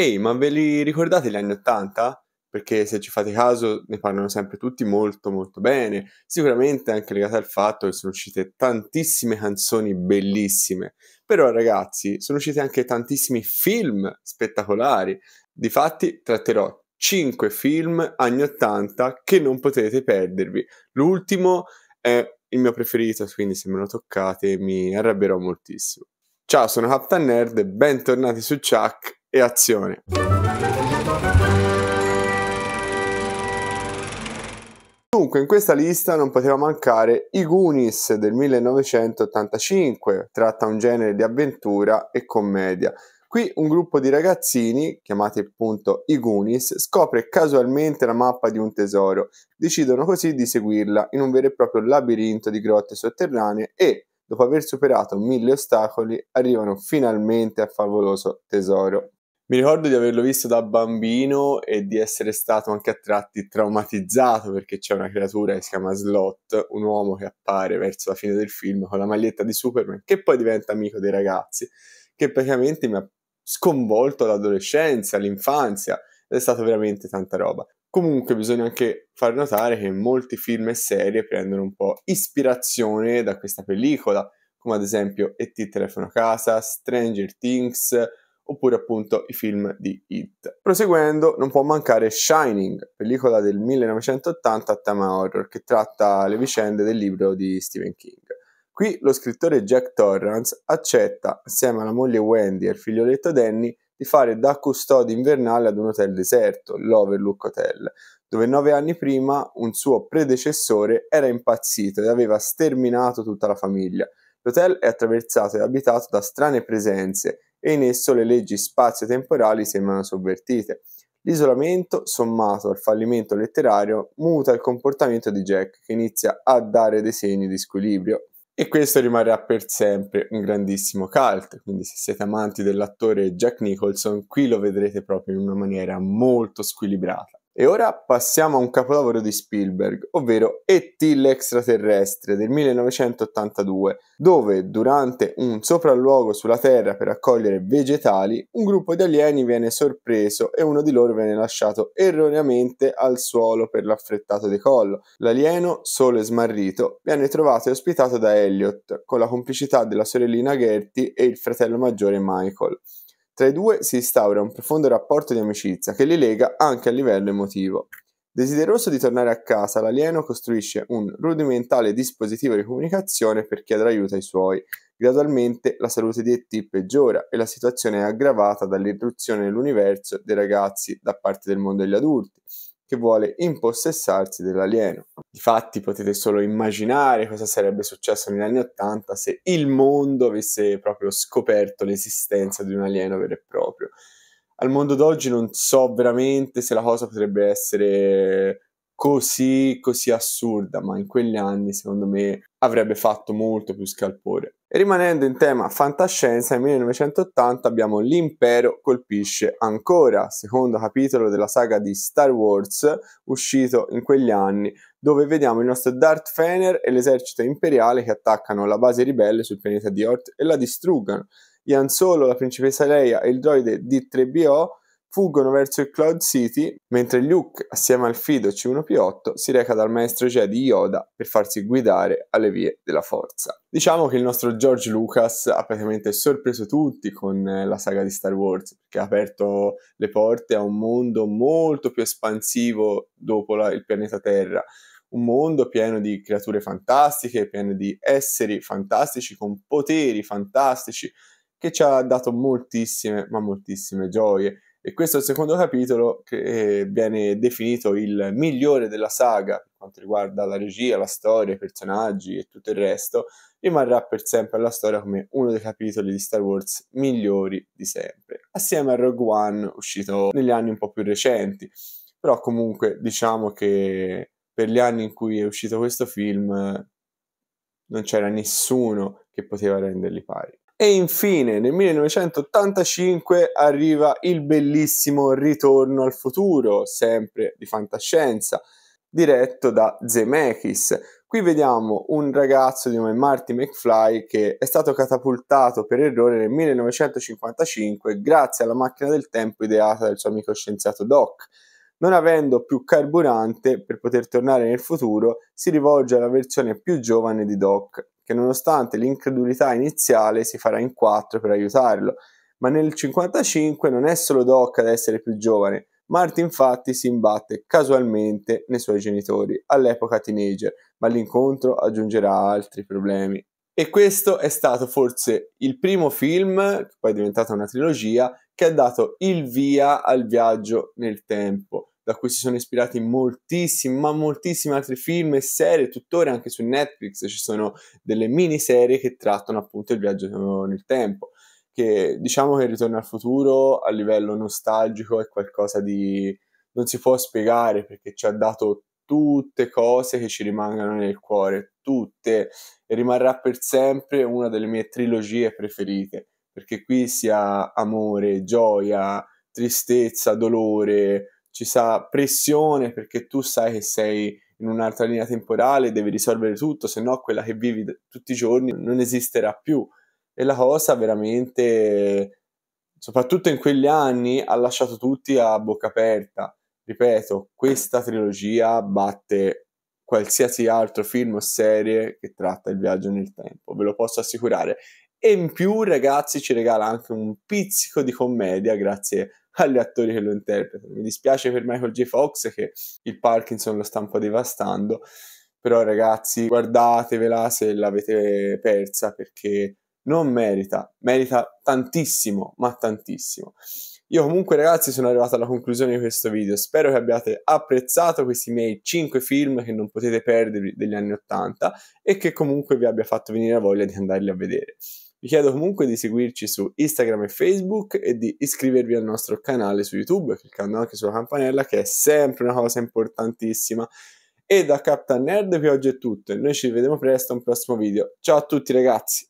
Ehi, ma ve li ricordate gli anni Ottanta? Perché se ci fate caso ne parlano sempre tutti molto molto bene, sicuramente anche legato al fatto che sono uscite tantissime canzoni bellissime, però ragazzi sono usciti anche tantissimi film spettacolari, difatti tratterò 5 film anni 80 che non potete perdervi, l'ultimo è il mio preferito, quindi se me lo toccate mi arrabbierò moltissimo. Ciao, sono Captain Nerd, bentornati su Chuck e azione. Dunque, in questa lista non poteva mancare I Goonies del 1985, tratta un genere di avventura e commedia. Qui un gruppo di ragazzini, chiamati appunto i Goonies, scopre casualmente la mappa di un tesoro. Decidono così di seguirla in un vero e proprio labirinto di grotte sotterranee e, dopo aver superato mille ostacoli, arrivano finalmente al favoloso tesoro. Mi ricordo di averlo visto da bambino e di essere stato anche a tratti traumatizzato perché c'è una creatura che si chiama Slot, un uomo che appare verso la fine del film con la maglietta di Superman, che poi diventa amico dei ragazzi, che praticamente mi ha sconvolto l'adolescenza, l'infanzia, ed è stata veramente tanta roba. Comunque bisogna anche far notare che molti film e serie prendono un po' ispirazione da questa pellicola, come ad esempio E.T. Telefono a casa, Stranger Things, oppure appunto i film di It. Proseguendo non può mancare Shining, pellicola del 1980 a tema horror che tratta le vicende del libro di Stephen King. Qui lo scrittore Jack Torrance accetta, assieme alla moglie Wendy e al figlioletto Danny, di fare da custode invernale ad un hotel deserto, l'Overlook Hotel, dove nove anni prima un suo predecessore era impazzito ed aveva sterminato tutta la famiglia. L'hotel è attraversato e abitato da strane presenze e in esso le leggi spazio-temporali sembrano sovvertite. L'isolamento, sommato al fallimento letterario, muta il comportamento di Jack, che inizia a dare dei segni di squilibrio. E questo rimarrà per sempre un grandissimo cult, quindi se siete amanti dell'attore Jack Nicholson, qui lo vedrete proprio in una maniera molto squilibrata. E ora passiamo a un capolavoro di Spielberg, ovvero E.T. l'extraterrestre del 1982, dove durante un sopralluogo sulla Terra per raccogliere vegetali, un gruppo di alieni viene sorpreso e uno di loro viene lasciato erroneamente al suolo per l'affrettato decollo. L'alieno, solo e smarrito, viene trovato e ospitato da Elliot, con la complicità della sorellina Gertie e il fratello maggiore Michael. Tra i due si instaura un profondo rapporto di amicizia che li lega anche a livello emotivo. Desideroso di tornare a casa, l'alieno costruisce un rudimentale dispositivo di comunicazione per chiedere aiuto ai suoi. Gradualmente la salute di E.T. peggiora e la situazione è aggravata dall'irruzione nell'universo dei ragazzi da parte del mondo degli adulti che vuole impossessarsi dell'alieno. Difatti potete solo immaginare cosa sarebbe successo negli anni Ottanta se il mondo avesse proprio scoperto l'esistenza di un alieno vero e proprio. Al mondo d'oggi non so veramente se la cosa potrebbe essere così, così assurda, ma in quegli anni secondo me avrebbe fatto molto più scalpore. Rimanendo in tema fantascienza, nel 1980 abbiamo L'impero colpisce ancora, secondo capitolo della saga di Star Wars uscito in quegli anni, dove vediamo il nostro Darth Fener e l'esercito imperiale che attaccano la base ribelle sul pianeta di Ort e la distruggono. Ian Solo, la principessa Leia e il droide D3BO Fuggono verso il Cloud City, mentre Luke, assieme al fido C1P8, si reca dal maestro Jedi Yoda per farsi guidare alle vie della forza. Diciamo che il nostro George Lucas ha praticamente sorpreso tutti con eh, la saga di Star Wars, perché ha aperto le porte a un mondo molto più espansivo dopo la, il pianeta Terra un mondo pieno di creature fantastiche, pieno di esseri fantastici, con poteri fantastici, che ci ha dato moltissime, ma moltissime gioie. E questo è il secondo capitolo che eh, viene definito il migliore della saga per quanto riguarda la regia, la storia, i personaggi e tutto il resto. Rimarrà per sempre alla storia come uno dei capitoli di Star Wars migliori di sempre, assieme a Rogue One uscito negli anni un po' più recenti. Però comunque diciamo che per gli anni in cui è uscito questo film eh, non c'era nessuno che poteva renderli pari. E infine nel 1985 arriva il bellissimo Ritorno al futuro, sempre di fantascienza, diretto da Zemeckis. Qui vediamo un ragazzo di nome Marty McFly che è stato catapultato per errore nel 1955 grazie alla macchina del tempo ideata dal suo amico scienziato Doc. Non avendo più carburante per poter tornare nel futuro, si rivolge alla versione più giovane di Doc, che nonostante l'incredulità iniziale si farà in quattro per aiutarlo. Ma nel 55 non è solo Doc ad essere più giovane, Marty infatti si imbatte casualmente nei suoi genitori, all'epoca teenager, ma l'incontro aggiungerà altri problemi. E questo è stato forse il primo film, che poi è diventata una trilogia, che ha dato il via al viaggio nel tempo da cui si sono ispirati moltissimi, ma moltissimi altri film e serie, tuttora anche su Netflix ci sono delle miniserie che trattano appunto il viaggio eh, nel tempo, che diciamo che il ritorno al futuro a livello nostalgico è qualcosa di... non si può spiegare perché ci ha dato tutte cose che ci rimangono nel cuore, tutte, e rimarrà per sempre una delle mie trilogie preferite, perché qui sia amore, gioia, tristezza, dolore, ci sarà pressione perché tu sai che sei in un'altra linea temporale, devi risolvere tutto, se no quella che vivi tutti i giorni non esisterà più. E la cosa veramente, soprattutto in quegli anni, ha lasciato tutti a bocca aperta. Ripeto, questa trilogia batte qualsiasi altro film o serie che tratta il viaggio nel tempo, ve lo posso assicurare. E in più, ragazzi, ci regala anche un pizzico di commedia grazie agli attori che lo interpretano. Mi dispiace per Michael J. Fox che il Parkinson lo sta un po' devastando, però ragazzi guardatevela se l'avete persa perché non merita, merita tantissimo, ma tantissimo. Io comunque ragazzi sono arrivato alla conclusione di questo video, spero che abbiate apprezzato questi miei 5 film che non potete perdervi degli anni 80 e che comunque vi abbia fatto venire la voglia di andarli a vedere. Vi chiedo comunque di seguirci su Instagram e Facebook e di iscrivervi al nostro canale su YouTube, cliccando anche sulla campanella che è sempre una cosa importantissima. E da Captain Nerd per oggi è tutto e noi ci vediamo presto a un prossimo video. Ciao a tutti ragazzi!